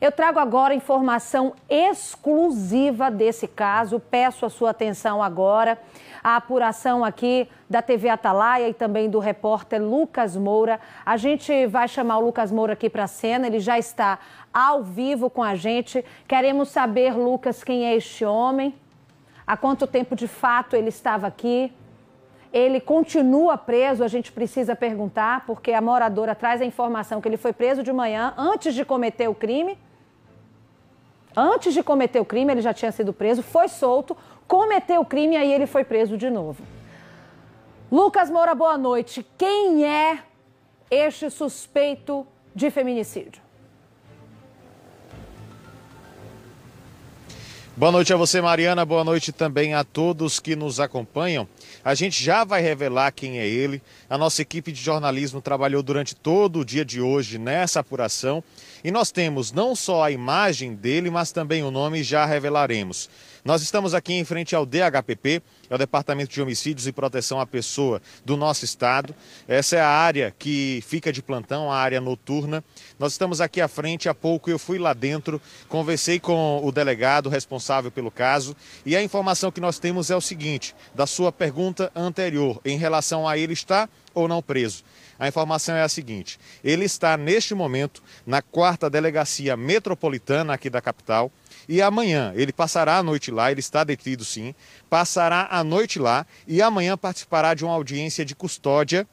Eu trago agora informação exclusiva desse caso. Peço a sua atenção agora. A apuração aqui da TV Atalaia e também do repórter Lucas Moura. A gente vai chamar o Lucas Moura aqui para a cena, ele já está ao vivo com a gente. Queremos saber, Lucas, quem é este homem, há quanto tempo de fato ele estava aqui. Ele continua preso, a gente precisa perguntar, porque a moradora traz a informação que ele foi preso de manhã antes de cometer o crime Antes de cometer o crime, ele já tinha sido preso, foi solto, cometeu o crime e aí ele foi preso de novo. Lucas Moura, boa noite. Quem é este suspeito de feminicídio? Boa noite a você, Mariana. Boa noite também a todos que nos acompanham. A gente já vai revelar quem é ele. A nossa equipe de jornalismo trabalhou durante todo o dia de hoje nessa apuração e nós temos não só a imagem dele, mas também o nome já revelaremos. Nós estamos aqui em frente ao DHPP, é o Departamento de Homicídios e Proteção à Pessoa do nosso estado. Essa é a área que fica de plantão, a área noturna. Nós estamos aqui à frente, há pouco eu fui lá dentro, conversei com o delegado responsável pelo caso e a informação que nós temos é o seguinte, da sua pergunta anterior, em relação a ele estar ou não preso. A informação é a seguinte: ele está neste momento na quarta delegacia metropolitana aqui da capital. E amanhã ele passará a noite lá, ele está detido sim, passará a noite lá e amanhã participará de uma audiência de custódia,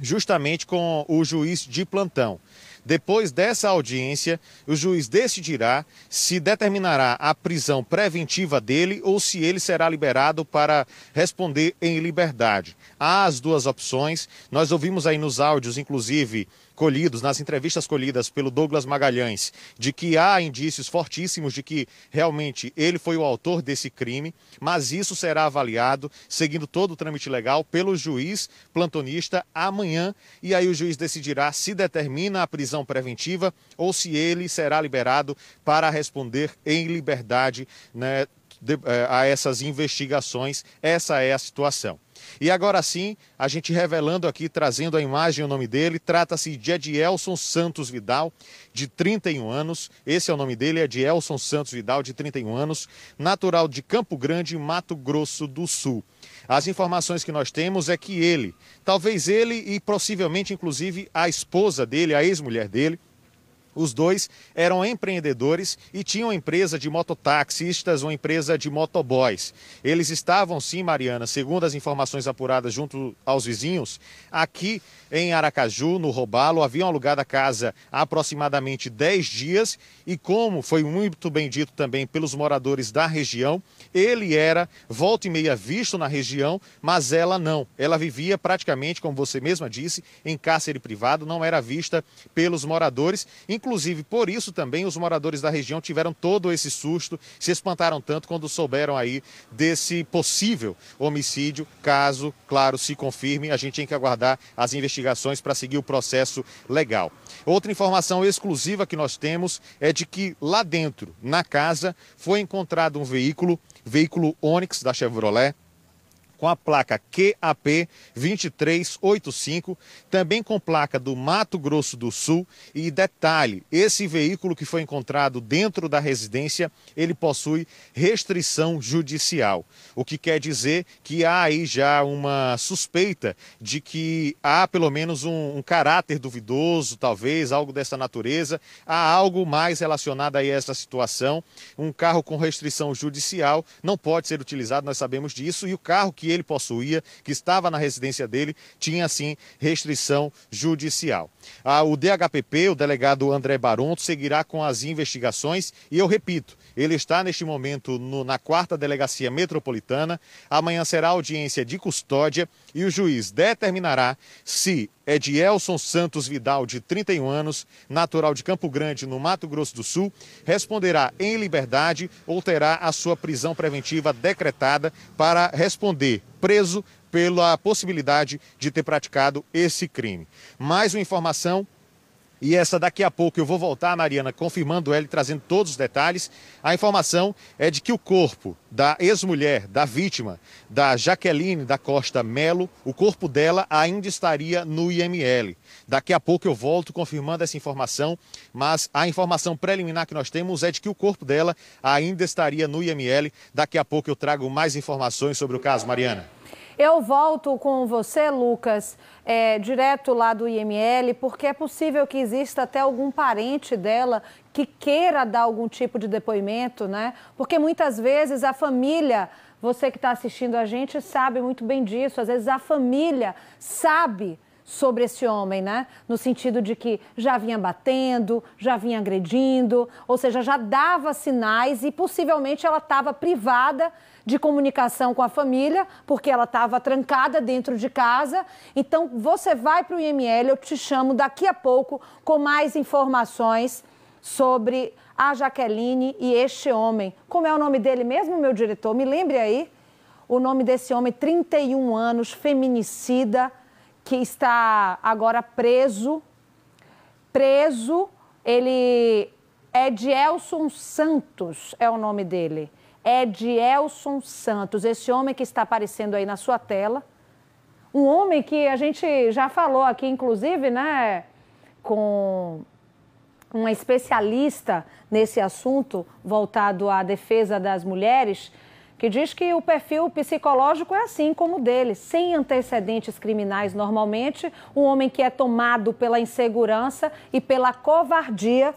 justamente com o juiz de plantão. Depois dessa audiência, o juiz decidirá se determinará a prisão preventiva dele ou se ele será liberado para responder em liberdade. Há as duas opções. Nós ouvimos aí nos áudios, inclusive, colhidos, nas entrevistas colhidas pelo Douglas Magalhães, de que há indícios fortíssimos de que realmente ele foi o autor desse crime, mas isso será avaliado, seguindo todo o trâmite legal, pelo juiz plantonista amanhã. E aí o juiz decidirá se determina a prisão prisão preventiva ou se ele será liberado para responder em liberdade né, eh, a essas investigações. Essa é a situação. E agora sim, a gente revelando aqui, trazendo a imagem e o nome dele, trata-se de Edielson Santos Vidal, de 31 anos. Esse é o nome dele, Edielson Santos Vidal, de 31 anos, natural de Campo Grande, Mato Grosso do Sul. As informações que nós temos é que ele, talvez ele e possivelmente inclusive a esposa dele, a ex-mulher dele, os dois eram empreendedores e tinham uma empresa de mototaxistas, uma empresa de motoboys. Eles estavam, sim, Mariana, segundo as informações apuradas junto aos vizinhos, aqui em Aracaju, no Robalo, haviam alugado a casa há aproximadamente 10 dias e, como foi muito bem dito também pelos moradores da região, ele era volta e meia visto na região, mas ela não. Ela vivia praticamente, como você mesma disse, em cárcere privado, não era vista pelos moradores. Inclusive, por isso também os moradores da região tiveram todo esse susto, se espantaram tanto quando souberam aí desse possível homicídio, caso, claro, se confirme. A gente tem que aguardar as investigações para seguir o processo legal. Outra informação exclusiva que nós temos é de que lá dentro, na casa, foi encontrado um veículo, veículo Onix da Chevrolet, com a placa QAP 2385, também com placa do Mato Grosso do Sul. E detalhe, esse veículo que foi encontrado dentro da residência, ele possui restrição judicial, o que quer dizer que há aí já uma suspeita de que há pelo menos um, um caráter duvidoso, talvez algo dessa natureza, há algo mais relacionado a essa situação. Um carro com restrição judicial não pode ser utilizado, nós sabemos disso, e o carro que que ele possuía, que estava na residência dele, tinha sim restrição judicial. Ah, o DHPP, o delegado André Baronto, seguirá com as investigações e eu repito, ele está neste momento no, na quarta delegacia metropolitana. Amanhã será audiência de custódia e o juiz determinará se é de Elson Santos Vidal, de 31 anos, natural de Campo Grande, no Mato Grosso do Sul, responderá em liberdade ou terá a sua prisão preventiva decretada para responder preso pela possibilidade de ter praticado esse crime. Mais uma informação e essa daqui a pouco eu vou voltar, Mariana, confirmando ela e trazendo todos os detalhes. A informação é de que o corpo da ex-mulher, da vítima, da Jaqueline da Costa Melo, o corpo dela ainda estaria no IML. Daqui a pouco eu volto confirmando essa informação, mas a informação preliminar que nós temos é de que o corpo dela ainda estaria no IML. Daqui a pouco eu trago mais informações sobre o caso, Mariana. Eu volto com você, Lucas, é, direto lá do IML, porque é possível que exista até algum parente dela que queira dar algum tipo de depoimento, né? Porque muitas vezes a família você que está assistindo a gente sabe muito bem disso. Às vezes a família sabe sobre esse homem, né? No sentido de que já vinha batendo, já vinha agredindo, ou seja, já dava sinais e possivelmente ela estava privada de comunicação com a família, porque ela estava trancada dentro de casa. Então, você vai para o IML, eu te chamo daqui a pouco com mais informações sobre a Jaqueline e este homem. Como é o nome dele mesmo, meu diretor? Me lembre aí. O nome desse homem, 31 anos, feminicida que está agora preso. Preso, ele é de Elson Santos, é o nome dele. É de Elson Santos, esse homem que está aparecendo aí na sua tela. Um homem que a gente já falou aqui, inclusive, né, com uma especialista nesse assunto voltado à defesa das mulheres, que diz que o perfil psicológico é assim como o dele, sem antecedentes criminais normalmente, um homem que é tomado pela insegurança e pela covardia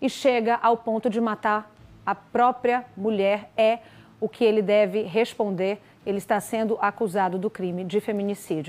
e chega ao ponto de matar a própria mulher é o que ele deve responder. Ele está sendo acusado do crime de feminicídio.